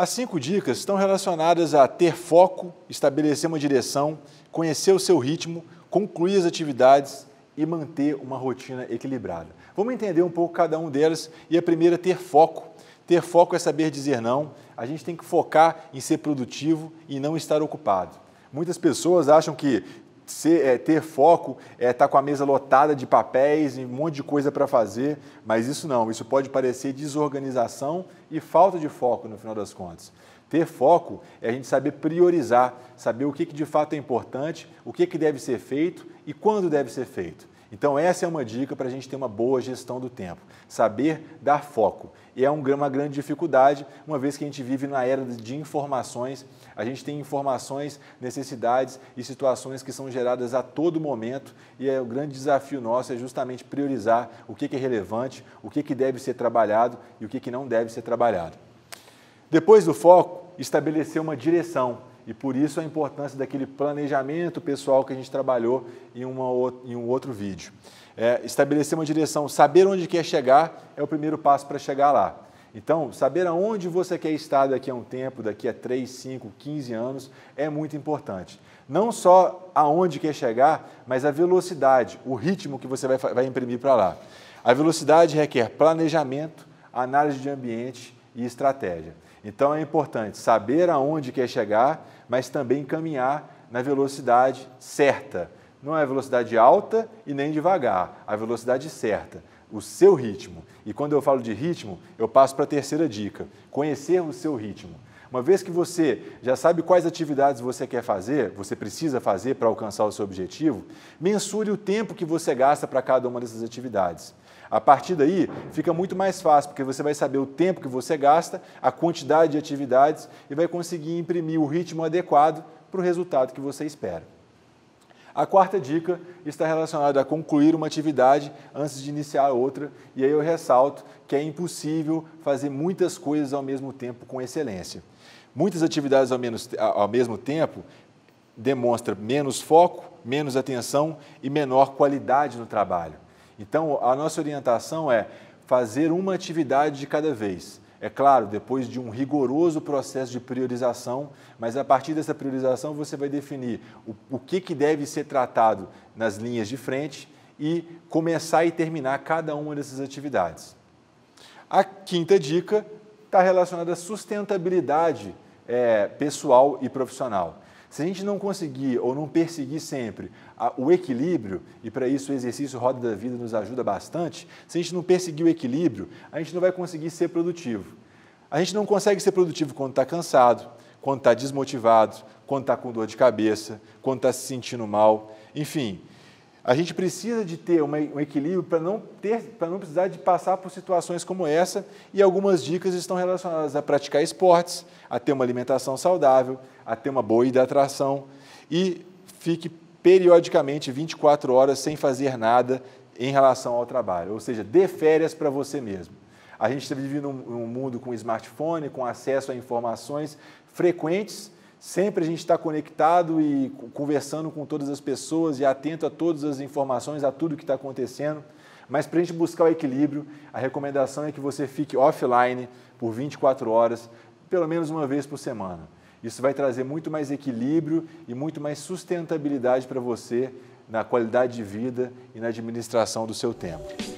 As cinco dicas estão relacionadas a ter foco, estabelecer uma direção, conhecer o seu ritmo, concluir as atividades e manter uma rotina equilibrada. Vamos entender um pouco cada um delas e a primeira ter foco. Ter foco é saber dizer não. A gente tem que focar em ser produtivo e não estar ocupado. Muitas pessoas acham que ser, é, ter foco é estar tá com a mesa lotada de papéis e um monte de coisa para fazer, mas isso não, isso pode parecer desorganização e falta de foco no final das contas. Ter foco é a gente saber priorizar, saber o que, que de fato é importante, o que, que deve ser feito e quando deve ser feito. Então, essa é uma dica para a gente ter uma boa gestão do tempo. Saber dar foco. E é uma grande dificuldade, uma vez que a gente vive na era de informações, a gente tem informações, necessidades e situações que são geradas a todo momento, e é, o grande desafio nosso é justamente priorizar o que, que é relevante, o que, que deve ser trabalhado e o que, que não deve ser trabalhado. Depois do foco, estabelecer uma direção e por isso a importância daquele planejamento pessoal que a gente trabalhou em, uma, em um outro vídeo. É, estabelecer uma direção, saber onde quer chegar é o primeiro passo para chegar lá. Então, saber aonde você quer estar daqui a um tempo, daqui a 3, 5, 15 anos, é muito importante. Não só aonde quer chegar, mas a velocidade, o ritmo que você vai, vai imprimir para lá. A velocidade requer planejamento, análise de ambiente e estratégia. Então é importante saber aonde quer chegar, mas também caminhar na velocidade certa. Não é velocidade alta e nem devagar, a velocidade certa, o seu ritmo. E quando eu falo de ritmo, eu passo para a terceira dica: conhecer o seu ritmo. Uma vez que você já sabe quais atividades você quer fazer, você precisa fazer para alcançar o seu objetivo, mensure o tempo que você gasta para cada uma dessas atividades. A partir daí, fica muito mais fácil, porque você vai saber o tempo que você gasta, a quantidade de atividades e vai conseguir imprimir o ritmo adequado para o resultado que você espera. A quarta dica está relacionada a concluir uma atividade antes de iniciar outra, e aí eu ressalto que é impossível fazer muitas coisas ao mesmo tempo com excelência. Muitas atividades ao, menos, ao mesmo tempo demonstra menos foco, menos atenção e menor qualidade no trabalho. Então, a nossa orientação é fazer uma atividade de cada vez. É claro, depois de um rigoroso processo de priorização, mas a partir dessa priorização você vai definir o, o que, que deve ser tratado nas linhas de frente e começar e terminar cada uma dessas atividades. A quinta dica está relacionada à sustentabilidade é, pessoal e profissional. Se a gente não conseguir ou não perseguir sempre o equilíbrio, e para isso o exercício Roda da Vida nos ajuda bastante, se a gente não perseguir o equilíbrio, a gente não vai conseguir ser produtivo. A gente não consegue ser produtivo quando está cansado, quando está desmotivado, quando está com dor de cabeça, quando está se sentindo mal, enfim. A gente precisa de ter um equilíbrio para não, ter, não precisar de passar por situações como essa, e algumas dicas estão relacionadas a praticar esportes, a ter uma alimentação saudável, a ter uma boa hidratação, e fique periodicamente 24 horas sem fazer nada em relação ao trabalho, ou seja, dê férias para você mesmo. A gente está vivendo um mundo com smartphone, com acesso a informações frequentes, Sempre a gente está conectado e conversando com todas as pessoas e atento a todas as informações, a tudo que está acontecendo. Mas para a gente buscar o equilíbrio, a recomendação é que você fique offline por 24 horas, pelo menos uma vez por semana. Isso vai trazer muito mais equilíbrio e muito mais sustentabilidade para você na qualidade de vida e na administração do seu tempo.